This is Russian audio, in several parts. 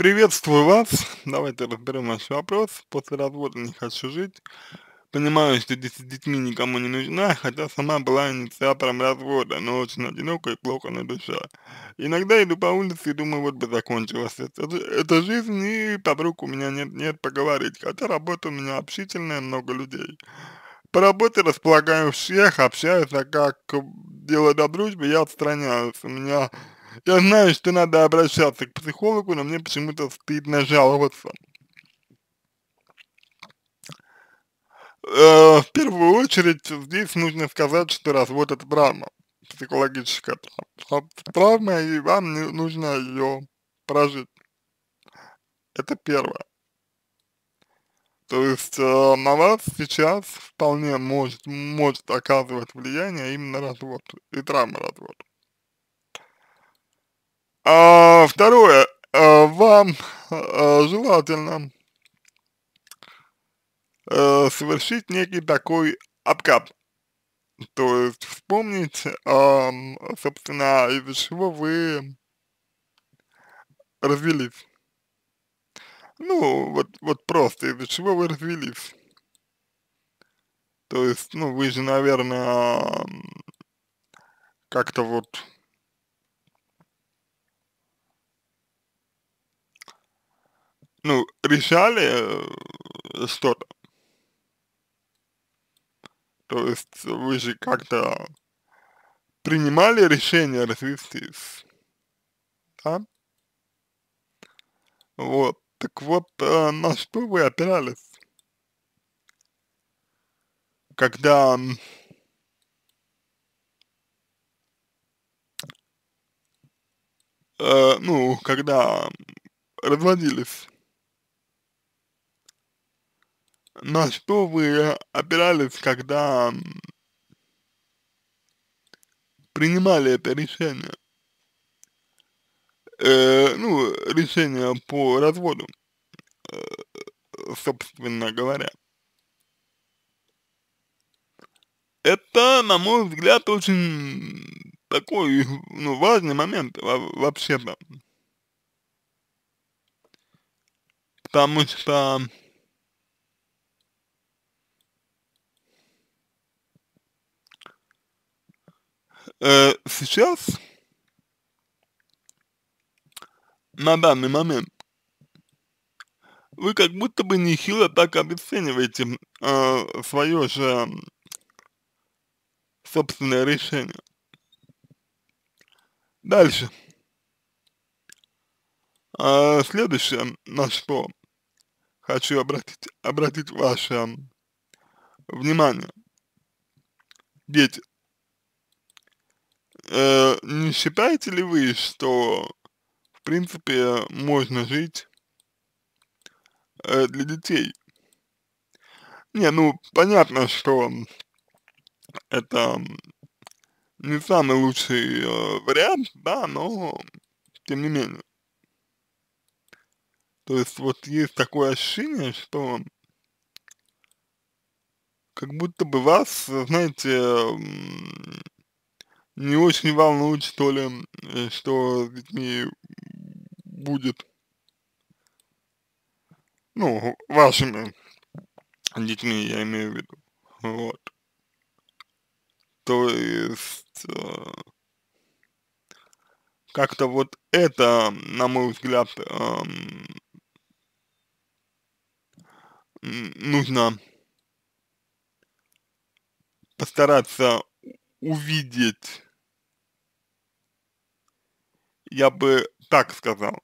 Приветствую вас. Давайте разберем ваш вопрос. После развода не хочу жить. Понимаю, что с детьми никому не нужна, хотя сама была инициатором развода, но очень одиноко и плохо на душе. Иногда иду по улице и думаю, вот бы закончилась эта, эта жизнь, и подруг у меня нет-нет поговорить, хотя работа у меня общительная, много людей. По работе располагаю всех, общаюсь, а как э, дело до дружбы, я отстраняюсь. У меня я знаю, что надо обращаться к психологу, но мне почему-то стыдно жаловаться. Э, в первую очередь здесь нужно сказать, что развод это травма, психологическая травма, и вам не нужно ее прожить. Это первое. То есть э, на вас сейчас вполне может, может оказывать влияние именно развод и травма развода. А, второе, а, вам а, желательно а, совершить некий такой обкап, то есть вспомнить, а, собственно, из-за чего вы развелись. Ну, вот, вот просто, из-за чего вы развелись. То есть, ну, вы же, наверное, как-то вот ну, решали э, что-то? То есть вы же как-то принимали решение развестись, да? Вот, так вот, э, на что вы опирались? Когда э, ну, когда разводились на что вы опирались, когда принимали это решение? Э, ну, решение по разводу, э, собственно говоря. Это, на мой взгляд, очень такой, ну, важный момент вообще-то. Потому что э, сейчас ну на данный момент вы как будто бы нехило так обесцениваете э, свое же собственное решение. Дальше. А, следующее, на что хочу обратить, обратить ваше внимание. Дети э, не считаете ли вы, что в принципе можно жить э, для детей? Не, ну понятно, что это не самый лучший э, вариант, да, но тем не менее. То есть вот есть такое ощущение, что как будто бы вас, э, знаете, не очень волнует, что ли, э, что с детьми будет, ну, вашими детьми, я имею в виду, вот. То есть, э, как-то вот это, на мой взгляд, э, нужно постараться увидеть я бы так сказал.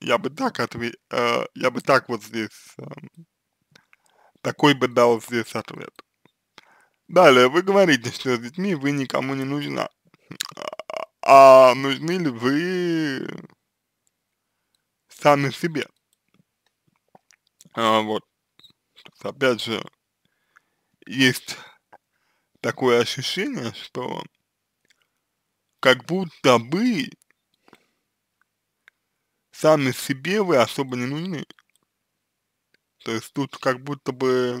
Я бы так ответ. э, я бы так вот здесь, э, такой бы дал здесь ответ. Далее, вы говорите, что с детьми вы никому не нужна. А, а нужны ли вы сами себе? А, вот. Опять же, есть такое ощущение, что как будто бы сами себе вы особо не нужны. То есть тут как будто бы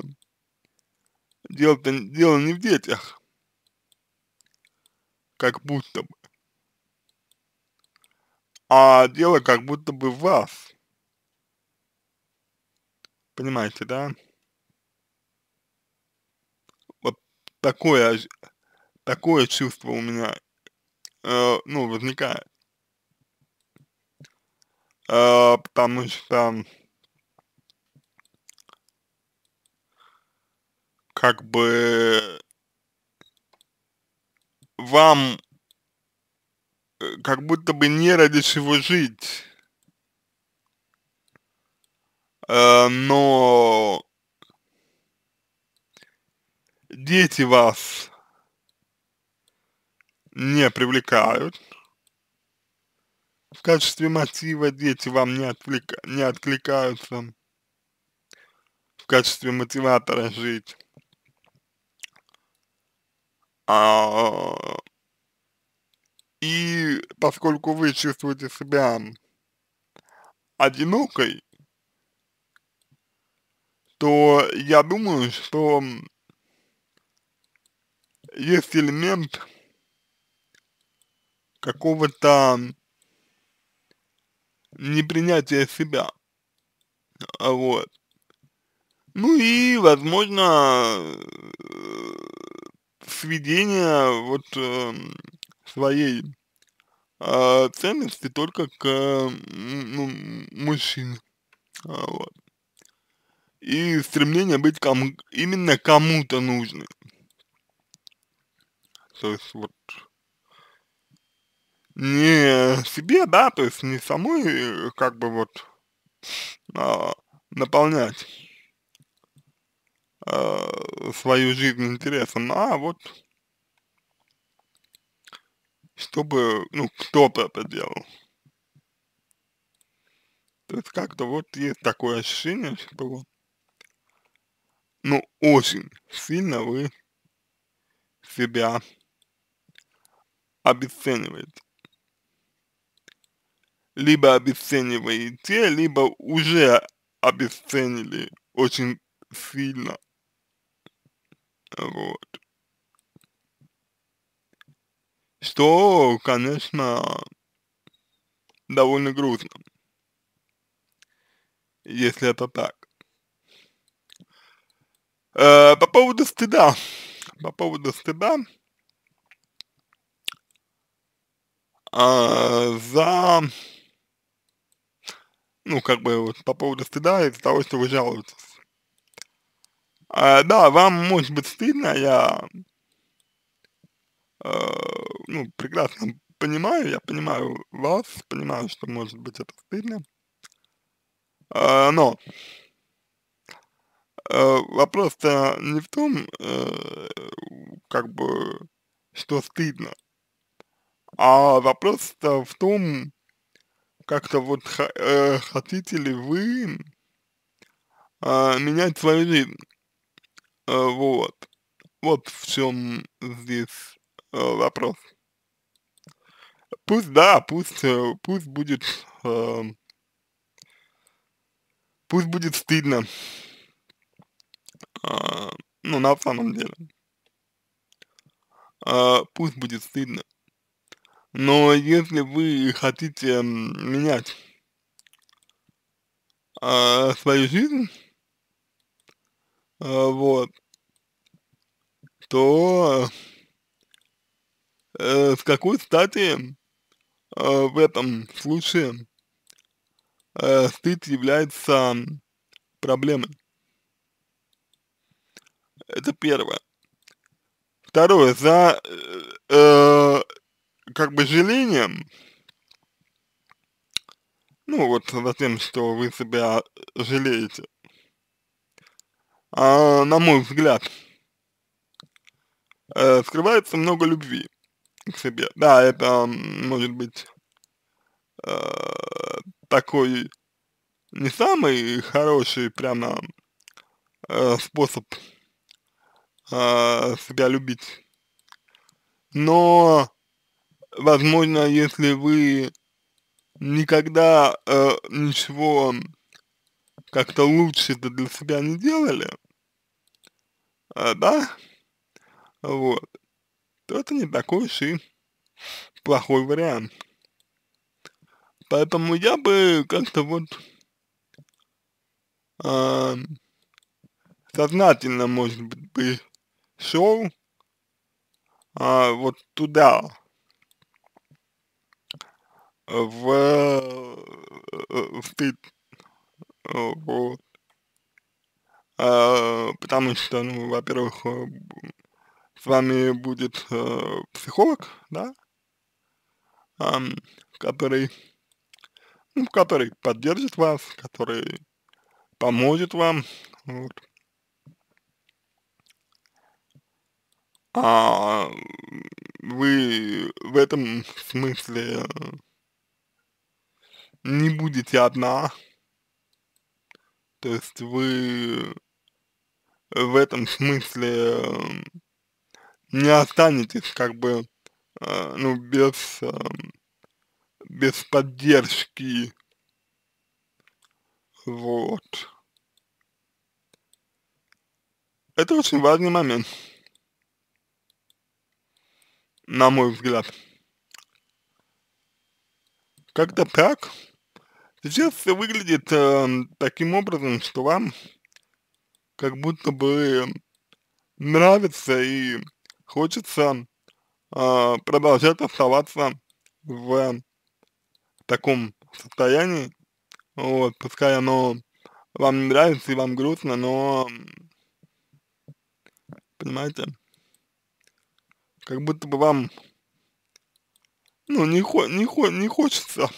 дело, дело не в детях. Как будто бы. А дело как будто бы в вас. Понимаете, да? Вот такое, такое чувство у меня, э, ну, возникает э, потому что как бы вам э, как будто бы не ради чего жить, э, но дети вас не привлекают, в качестве мотива дети вам не, отвлека не откликаются, в качестве мотиватора жить. А, и поскольку вы чувствуете себя одинокой, то я думаю, что есть элемент какого-то непринятие себя. А, вот. Ну и, возможно, э, сведение вот э, своей э, ценности только к э, ну, мужчине. А, вот. И стремление быть кому именно кому-то нужным. То есть вот не себе, да, то есть не самой э, как бы вот а, наполнять а, свою жизнь интересом, а вот чтобы, ну, кто-то это делал. То есть как-то вот есть такое ощущение, что вот, ну, очень сильно вы себя обесцениваете либо обесцениваете, либо уже обесценили очень сильно. Вот. Что, конечно, довольно грустно, если это так. Э, по поводу стыда, по поводу стыда, э, за ну, как бы вот по поводу стыда из-за того, что вы жалуетесь. А, да, вам может быть стыдно, я э, ну, прекрасно понимаю, я понимаю вас, понимаю, что может быть это стыдно. А, э, но вопрос-то не в том, э, как бы, что стыдно, а вопрос-то в том, как-то вот э, хотите ли вы э, менять свою жизнь. Э, вот. Вот в чем здесь э, вопрос. Пусть, да, пусть, э, пусть будет, э, пусть будет стыдно, э, ну, на самом деле. Э, пусть будет стыдно. Но если вы хотите менять э, свою жизнь, э, вот, то э, с какой стати э, в этом случае э, стыд является проблемой? Это первое. Второе, за э, э как бы жалением, ну вот за тем, что вы себя жалеете, а, на мой взгляд, э, скрывается много любви к себе. Да, это может быть э, такой не самый хороший прямо э, способ э, себя любить, но возможно, если вы никогда э, ничего как-то лучше-то для себя не делали, э, да, вот, то это не такой уж и плохой вариант. Поэтому я бы как-то вот э, сознательно, может быть, шел э, вот туда, в, стыд. Вот. А, потому что, ну, во-первых, э, с вами будет э, психолог, да, а, который, ну, который поддержит вас, который поможет вам, вот. А вы в этом смысле э, не будете одна. То есть вы в этом смысле э, не останетесь как бы э, ну, без, э, без поддержки. Вот. Это очень важный момент, на мой взгляд. Как-то так. Сейчас все выглядит э, таким образом, что вам как будто бы нравится и хочется э, продолжать оставаться в таком состоянии, вот, пускай оно вам не нравится и вам грустно, но, понимаете, как будто бы вам, ну, не, хо не, хо не хочется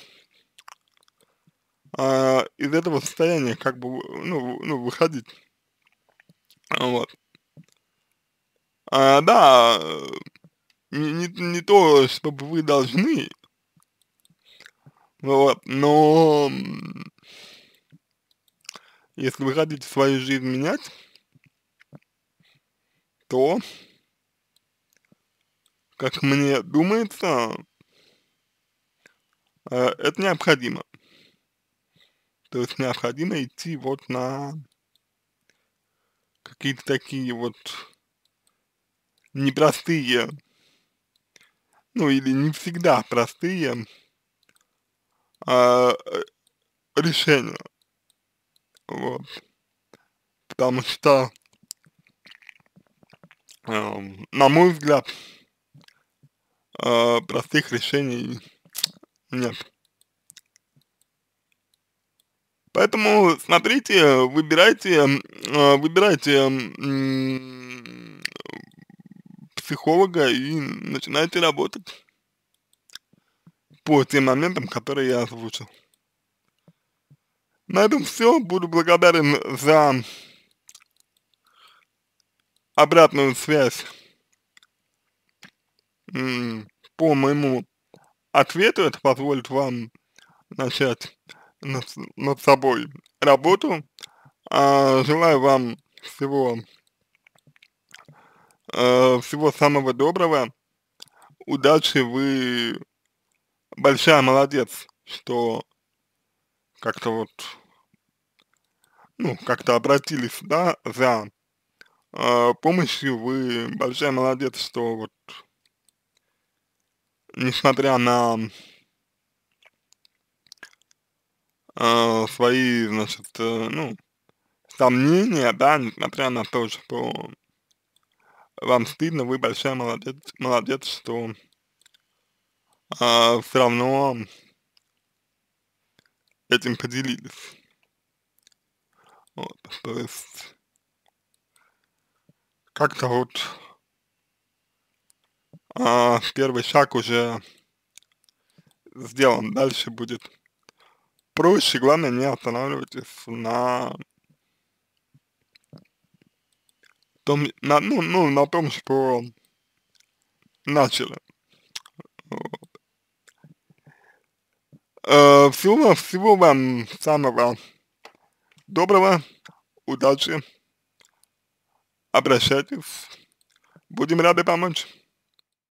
э, из этого состояния как бы, ну, ну выходить. А, вот. А, да, не, не, не то, чтобы вы должны, ну, вот, но если вы хотите свою жизнь менять, то, как мне думается, э, это необходимо. То есть необходимо идти вот на какие-то такие вот непростые, ну или не всегда простые а, э, решения. Вот. Потому что, э, на мой взгляд, э, простых решений нет. Поэтому смотрите, выбирайте, э, выбирайте психолога и начинайте работать по тем моментам, которые я озвучил. На этом все. Буду благодарен за обратную связь по моему ответу. Это позволит вам начать над, над собой работу. А, желаю вам всего, а, всего самого доброго. Удачи, вы большая молодец, что как-то вот, ну, как-то обратились, да, за э, помощью, вы большая молодец, что вот, несмотря на Э, свои, значит, э, ну, сомнения, да, несмотря на то, что вам стыдно, вы большая молодец, молодец, что э, а, все равно этим поделились. Вот, то есть, как-то вот э, первый шаг уже сделан, дальше будет проще, главное не останавливайтесь на том, на, ну, ну, на том, что начали. всего, всего вам самого доброго, удачи, обращайтесь, будем рады помочь.